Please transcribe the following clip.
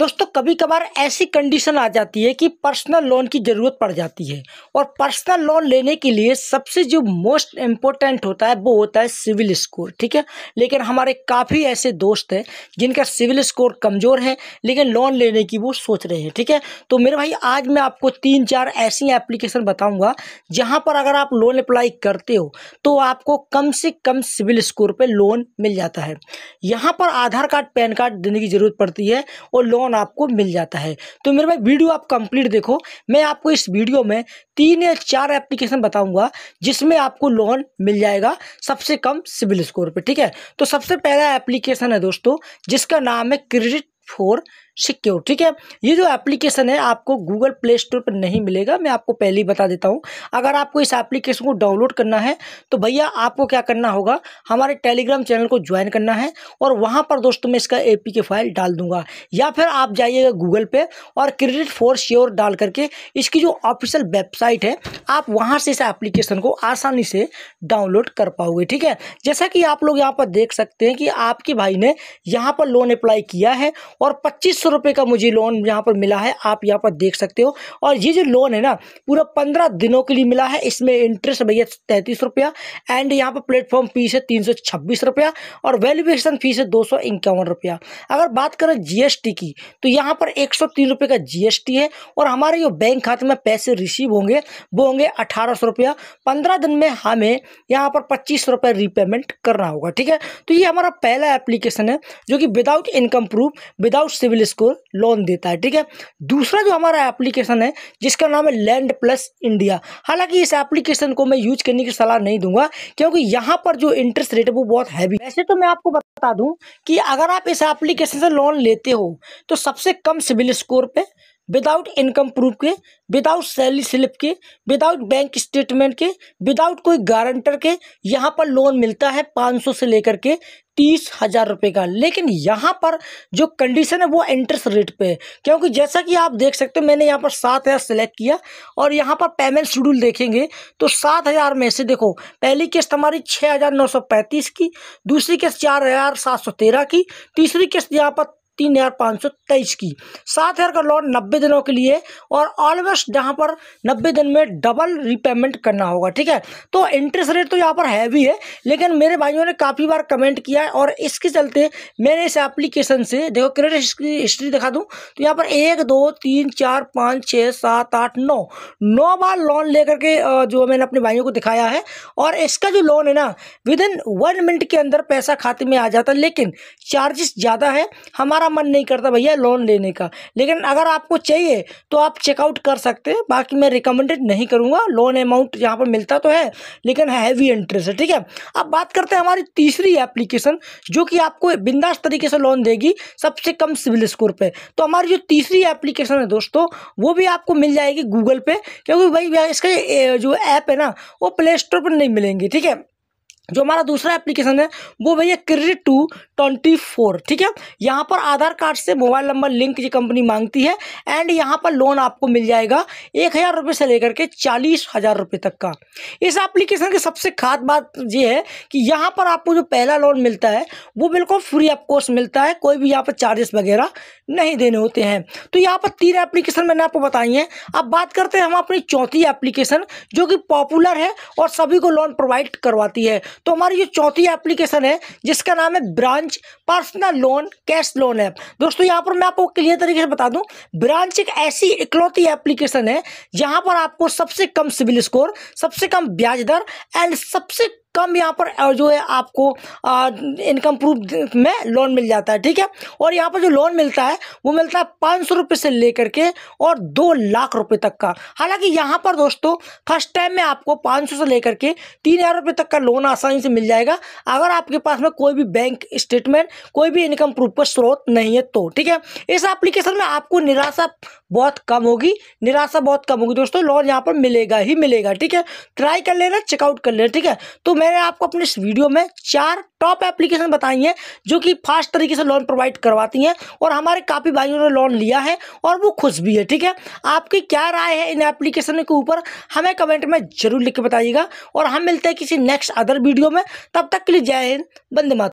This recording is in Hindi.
दोस्तों कभी कभार ऐसी कंडीशन आ जाती है कि पर्सनल लोन की ज़रूरत पड़ जाती है और पर्सनल लोन लेने के लिए सबसे जो मोस्ट इम्पोर्टेंट होता है वो होता है सिविल स्कोर ठीक है लेकिन हमारे काफ़ी ऐसे दोस्त हैं जिनका सिविल स्कोर कमज़ोर है लेकिन लोन लेने की वो सोच रहे हैं ठीक है तो मेरे भाई आज मैं आपको तीन चार ऐसी एप्लीकेशन बताऊँगा जहाँ पर अगर आप लोन अप्लाई करते हो तो आपको कम से कम सिविल स्कोर पर लोन मिल जाता है यहाँ पर आधार कार्ड पैन कार्ड देने की ज़रूरत पड़ती है और लोन लोन आपको मिल जाता है तो मेरे भाई वीडियो आप कंप्लीट देखो मैं आपको इस वीडियो में तीन या चार एप्लीकेशन बताऊंगा जिसमें आपको लोन मिल जाएगा सबसे कम सिविल स्कोर पे ठीक है तो सबसे पहला एप्लीकेशन है दोस्तों जिसका नाम है क्रेडिट फॉर सिक्योर ठीक है ये जो एप्लीकेशन है आपको गूगल प्ले स्टोर पर नहीं मिलेगा मैं आपको पहले ही बता देता हूँ अगर आपको इस एप्लीकेशन को डाउनलोड करना है तो भैया आपको क्या करना होगा हमारे टेलीग्राम चैनल को ज्वाइन करना है और वहाँ पर दोस्तों मैं इसका ए पी के फाइल डाल दूंगा या फिर आप जाइएगा गूगल पे और क्रेडिट फॉर श्योर डाल करके इसकी जो ऑफिशियल वेबसाइट है आप वहाँ से इस एप्लीकेशन को आसानी से डाउनलोड कर पाओगे ठीक है जैसा कि आप लोग यहाँ पर देख सकते हैं कि आपके भाई ने यहाँ पर लोन अप्लाई किया है और पच्चीस सौ रुपये का मुझे लोन यहाँ पर मिला है आप यहाँ पर देख सकते हो और ये जो लोन है ना पूरा पंद्रह दिनों के लिए मिला है इसमें इंटरेस्ट भैया तैंतीस रुपया एंड यहाँ पर प्लेटफॉर्म फीस है तीन सौ छब्बीस रुपया और वैल्यूएशन फीस है दो सौ इक्यावन रुपया अगर बात करें जीएसटी की तो यहाँ पर एक सौ तीन रुपये का जीएसटी है और हमारे जो बैंक खाते में पैसे रिसीव होंगे वो होंगे अठारह सौ रुपया पंद्रह दिन में हमें यहाँ पर पच्चीस रुपये रिपेमेंट करना होगा ठीक है तो ये हमारा पहला एप्लीकेशन है जो कि without income proof without CIBIL इसको लोन देता है ठीक है दूसरा जो हमारा एप्लीकेशन है जिसका नाम है लैंड प्लस इंडिया हालांकि इस एप्लीकेशन को मैं यूज करने की सलाह नहीं दूंगा क्योंकि यहाँ पर जो इंटरेस्ट रेट है वो बहुत हैवी वैसे तो मैं आपको बता दूं कि अगर आप इस एप्लीकेशन से लोन लेते हो तो सबसे कम सिविल स्कोर पे विदाउट इनकम प्रूफ के विदाउट सैलरी स्लिप के विदाउट बैंक स्टेटमेंट के विदाउट कोई गारंटर के यहाँ पर लोन मिलता है पाँच सौ से लेकर के तीस हज़ार रुपये का लेकिन यहाँ पर जो कंडीशन है वो इंटरेस्ट रेट पे है क्योंकि जैसा कि आप देख सकते हो मैंने यहाँ पर सात हज़ार सेलेक्ट किया और यहाँ पर पेमेंट शेड्यूल देखेंगे तो सात हज़ार में से देखो पहली किस्त हमारी छः हज़ार नौ सौ पैंतीस की दूसरी किस्त चार हज़ार सात सौ तेरह की तीसरी किस्त यहाँ पर तीन हज़ार पाँच सौ तेईस की सात हज़ार का लोन नब्बे दिनों के लिए और ऑलमोस्ट यहाँ पर नब्बे दिन में डबल रिपेमेंट करना होगा ठीक है तो इंटरेस्ट रेट तो यहाँ पर हैवी है लेकिन मेरे भाइयों ने काफ़ी बार कमेंट किया है और इसके चलते मैंने इस एप्लीकेशन से देखो क्रेडिट हिस्ट्री दिखा दूँ तो यहाँ पर एक दो तीन चार पाँच छः सात आठ नौ नौ बार लोन लेकर के जो मैंने अपने भाइयों को दिखाया है और इसका जो लोन है ना विद इन वन मिनट के अंदर पैसा खाते में आ जाता है लेकिन चार्जेस ज़्यादा है हमारा हमारा मन नहीं करता भैया लोन लेने का लेकिन अगर आपको चाहिए तो आप चेकआउट कर सकते हैं बाकी मैं रिकमेंडेड नहीं करूँगा लोन अमाउंट यहाँ पर मिलता तो है लेकिन हैवी इंटरेस्ट है ठीक है अब बात करते हैं हमारी तीसरी एप्लीकेशन जो कि आपको बिंदास तरीके से लोन देगी सबसे कम सिविल स्कोर पर तो हमारी जो तीसरी एप्लीकेशन है दोस्तों वो भी आपको मिल जाएगी गूगल पे क्योंकि भाई इसका जो ऐप है ना वो प्ले स्टोर पर नहीं मिलेंगे ठीक है जो हमारा दूसरा एप्लीकेशन है वो भैया क्रेडिट टू ट्वेंटी फोर ठीक है यहाँ पर आधार कार्ड से मोबाइल नंबर लिंक ये कंपनी मांगती है एंड यहाँ पर लोन आपको मिल जाएगा एक हज़ार रुपये से लेकर के चालीस हज़ार रुपये तक का इस एप्लीकेशन की सबसे खास बात ये है कि यहाँ पर आपको जो पहला लोन मिलता है वो बिल्कुल फ्री ऑफ कोर्स मिलता है कोई भी यहाँ पर चार्जेस वगैरह नहीं देने होते हैं तो यहाँ पर तीन एप्लीकेशन मैंने आपको बताई हैं अब बात करते हैं हम अपनी चौथी एप्लीकेशन जो कि पॉपुलर है और सभी को लोन प्रोवाइड करवाती है तो हमारी जो चौथी एप्लीकेशन है जिसका नाम है branch personal loan cash loan app दोस्तों यहाँ पर मैं आपको क्लियर तरीके से बता दूँ ब्रांच एक ऐसी इकलौती एप्लीकेशन है जहाँ पर आपको सबसे कम सिविल स्कोर सबसे कम ब्याज दर एंड सबसे कम यहाँ पर जो है आपको इनकम प्रूफ में लोन मिल जाता है ठीक है और यहाँ पर जो लोन मिलता है वो मिलता है पाँच सौ रुपये से लेकर के और दो लाख रुपये तक का हालांकि यहाँ पर दोस्तों फर्स्ट टाइम में आपको पाँच सौ से लेकर के तीन हज़ार रुपये तक का लोन आसानी से मिल जाएगा अगर आपके पास में कोई भी बैंक स्टेटमेंट कोई भी इनकम प्रूफ का स्रोत नहीं है तो ठीक है इस एप्लीकेशन में आपको निराशा बहुत कम होगी निराशा बहुत कम होगी दोस्तों लोन यहाँ पर मिलेगा ही मिलेगा ठीक है ट्राई कर लेना चेकआउट कर लेना ठीक है तो मैंने आपको अपने इस वीडियो में चार टॉप एप्लीकेशन बताई हैं जो कि फास्ट तरीके से लोन प्रोवाइड करवाती हैं और हमारे काफ़ी भाइयों ने लोन लिया है और वो खुश भी है ठीक है आपकी क्या राय है इन एप्लीकेशन के ऊपर हमें कमेंट में ज़रूर लिख के बताइएगा और हम मिलते हैं किसी नेक्स्ट अदर वीडियो में तब तक के लिए जय हिंद बंदे